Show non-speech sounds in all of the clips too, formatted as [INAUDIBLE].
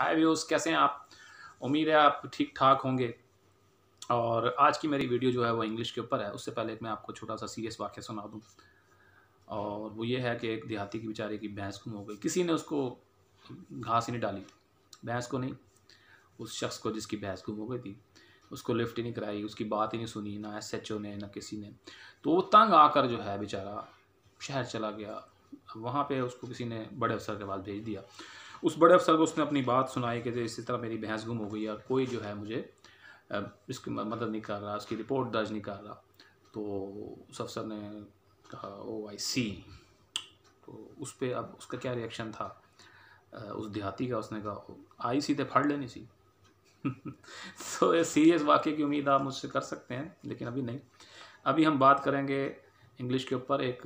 हाय views कैसे हैं आप उम्मीद है आप ठीक ठाक होंगे और आज की मेरी वीडियो जो है वो इंग्लिश के ऊपर है उससे पहले मैं आपको छोटा सा सीरियस वाक्य सुना दूँ और वो ये है कि एक देहाती की बेचारे की भैंस गुम हो गई किसी ने उसको घास ही नहीं डाली भैंस को नहीं उस शख्स को जिसकी भैंस गुम हो गई थी उसको लिफ्ट ही नहीं कराई उसकी बात ही नहीं सुनी ना एस एच ओ ने ना किसी ने तो वो तंग आकर जो है बेचारा शहर चला गया वहाँ पे उसको किसी ने बड़े अफसर के पास भेज दिया उस बड़े अफसर को उसने अपनी बात सुनाई कि इसी तरह मेरी भैंस गुम हो गई और कोई जो है मुझे इसकी मदद नहीं कर रहा उसकी रिपोर्ट दर्ज नहीं कर रहा तो उस अफसर ने कहा ओ आई सी तो उस पर अब उसका क्या रिएक्शन था उस देहाती का उसने कहा आई सी तो फड़ लेनी सी सो [LAUGHS] तो ये सीरियस वाक्य की उम्मीद आप मुझसे कर सकते हैं लेकिन अभी नहीं अभी हम बात करेंगे इंग्लिश के ऊपर एक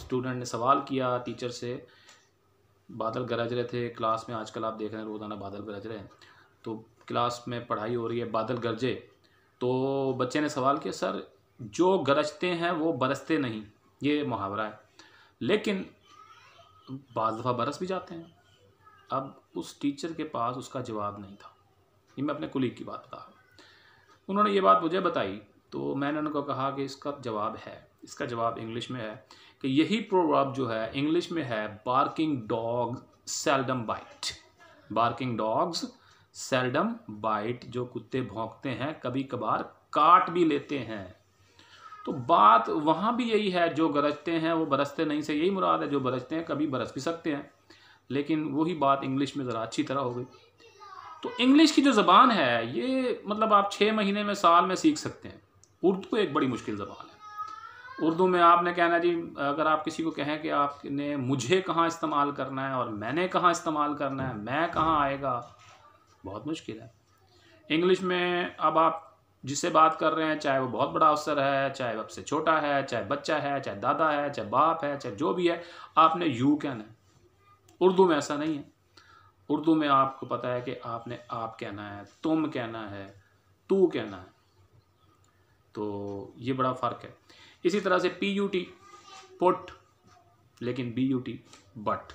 स्टूडेंट ने सवाल किया टीचर से बादल गरज रहे थे क्लास में आजकल आप देख रहे हैं रोज़ाना बादल गरज रहे हैं तो क्लास में पढ़ाई हो रही है बादल गरजे तो बच्चे ने सवाल किया सर जो गरजते हैं वो बरसते नहीं ये मुहावरा है लेकिन बाज दफ़ा बरस भी जाते हैं अब उस टीचर के पास उसका जवाब नहीं था ये मैं अपने कुलीग की बात बता उन्होंने ये बात मुझे बताई तो मैंने उनको कहा कि इसका जवाब है इसका जवाब इंग्लिश में है कि यही प्रोवर्ब जो है इंग्लिश में है barking dog seldom bite barking dogs seldom bite जो कुत्ते भोंकते हैं कभी कभार काट भी लेते हैं तो बात वहाँ भी यही है जो गरजते हैं वो बरसते नहीं से यही मुराद है जो बरसते हैं कभी बरस भी सकते हैं लेकिन वही बात इंग्लिश में ज़रा अच्छी तरह हो गई तो इंग्लिश की जो ज़बान है ये मतलब आप छः महीने में साल में सीख सकते हैं उर्दू एक बड़ी मुश्किल ज़बान है उर्दू में आपने कहना जी अगर आप किसी को कहें कि आपने मुझे कहाँ इस्तेमाल करना है और मैंने कहाँ इस्तेमाल करना है मैं कहाँ आएगा बहुत मुश्किल है इंग्लिश में अब आप जिससे बात कर रहे हैं चाहे वो बहुत बड़ा अफसर है चाहे वह आपसे छोटा है चाहे बच्चा है चाहे दादा है चाहे बाप है चाहे जो भी है आपने यू कहना है उर्दू में ऐसा नहीं है उर्दू में आपको पता है कि आपने आप कहना है तुम कहना है तू कहना है तो ये बड़ा फ़र्क है इसी तरह से पी यू टी पुट लेकिन बी यू टी बट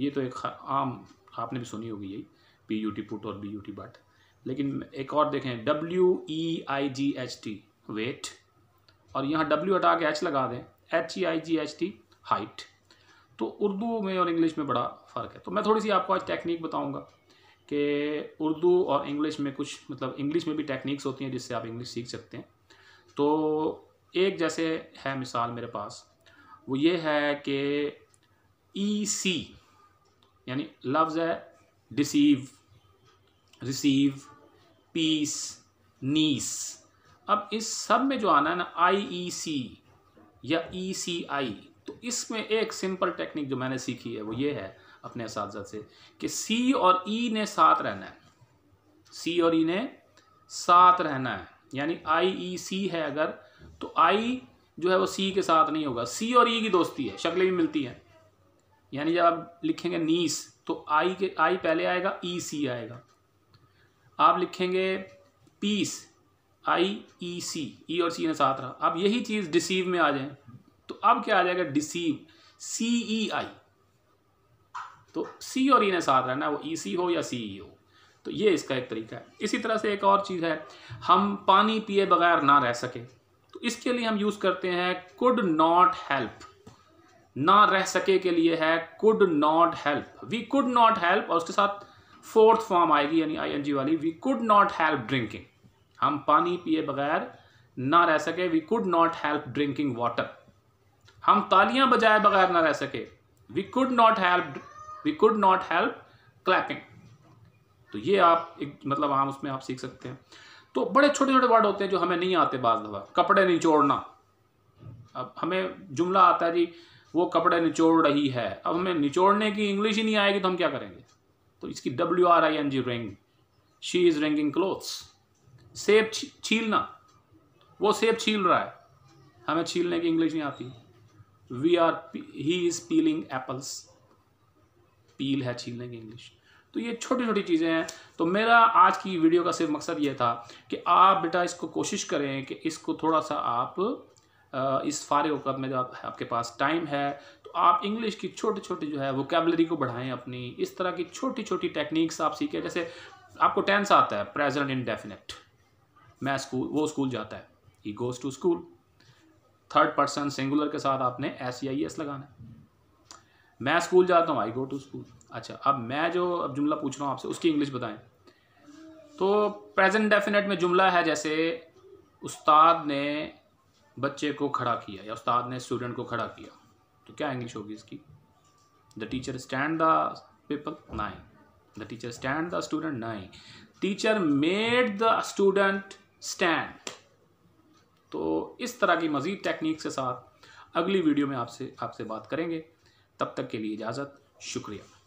ये तो एक आम आपने भी सुनी होगी यही पी यू टी पुट और बी यू टी बट लेकिन एक और देखें W E I G H T weight और यहाँ डब्ल्यू हटा के एच लगा दें H E I G H T height तो उर्दू में और इंग्लिश में बड़ा फ़र्क है तो मैं थोड़ी सी आपको आज टेक्निक बताऊंगा कि उर्दू और इंग्लिश में कुछ मतलब इंग्लिश में भी टेक्निक्स होती हैं जिससे आप इंग्लिश सीख सकते हैं तो एक जैसे है मिसाल मेरे पास वो ये है कि ई e सी यानी लफ्ज़ है डिसीव रिसीव पीस नीस अब इस सब में जो आना है ना आई ई सी या ई सी आई तो इसमें एक सिंपल टेक्निक जो मैंने सीखी है वो ये है अपने इस से कि सी और ई e ने साथ रहना है सी और ई e ने साथ रहना है यानी आई ई सी है अगर तो आई जो है वो सी के साथ नहीं होगा सी और ई e की दोस्ती है शक्लें भी मिलती हैं यानी जब आप लिखेंगे नीस तो आई के आई पहले आएगा ई e, सी आएगा आप लिखेंगे पीस आई ई सी ई और सी ने साथ रहा अब यही चीज़ डिसीव में आ जाए तो अब क्या आ जाएगा डिसीव सी ई आई तो सी और ई e ने साथ रहना वो ई सी हो या सी ई हो तो ये इसका एक तरीका है इसी तरह से एक और चीज़ है हम पानी पिए बगैर ना रह सके तो इसके लिए हम यूज़ करते हैं कुड नॉट हेल्प ना रह सके के लिए है could not help we could not help और उसके साथ फोर्थ फॉर्म आएगी यानी आईएनजी वाली we could not help drinking हम पानी पिए बगैर ना रह सके we could not help drinking water हम तालियां बजाए बगैर ना रह सके we could not help we could not help clapping तो ये आप एक मतलब हम उसमें आप सीख सकते हैं तो बड़े छोटे छोटे वर्ड होते हैं जो हमें नहीं आते बाज दफा कपड़े निचोड़ना अब हमें जुमला आता है जी वो कपड़े निचोड़ रही है अब हमें निचोड़ने की इंग्लिश ही नहीं आएगी तो हम क्या करेंगे तो इसकी W R I N G wring she is ranging clothes सेब छीलना वो सेब छील रहा है हमें छीलने की इंग्लिश नहीं आती we are he is peeling apples peel है छीलने की इंग्लिश तो ये छोटी छोटी चीज़ें हैं तो मेरा आज की वीडियो का सिर्फ मकसद ये था कि आप बेटा इसको कोशिश करें कि इसको थोड़ा सा आप इस फारे वक़्त में जब आप, आपके पास टाइम है तो आप इंग्लिश की छोटी छोटी जो है वोकेबलरी को बढ़ाएं अपनी इस तरह की छोटी छोटी टेक्निक्स आप सीखें जैसे आपको टेंस आता है प्रेजेंट इनडेफिनेट मैं स्कूल वो स्कूल जाता है he goes to school third person singular के साथ आपने एस आई एस लगाना है मैं स्कूल जाता हूँ आई गो टू स्कूल अच्छा अब मैं जो अब जुमला पूछ रहा हूँ आपसे उसकी इंग्लिश बताएं तो प्रेजेंट डेफिनेट में जुमला है जैसे उस्ताद ने बच्चे को खड़ा किया या उस्ताद ने स्टूडेंट को खड़ा किया तो क्या इंग्लिश होगी इसकी the teacher stand the people nine the teacher stand the student nine teacher made the student stand तो इस तरह की मज़ीद टेक्निक के साथ अगली वीडियो में आपसे आपसे बात करेंगे तब तक के लिए इजाज़त शुक्रिया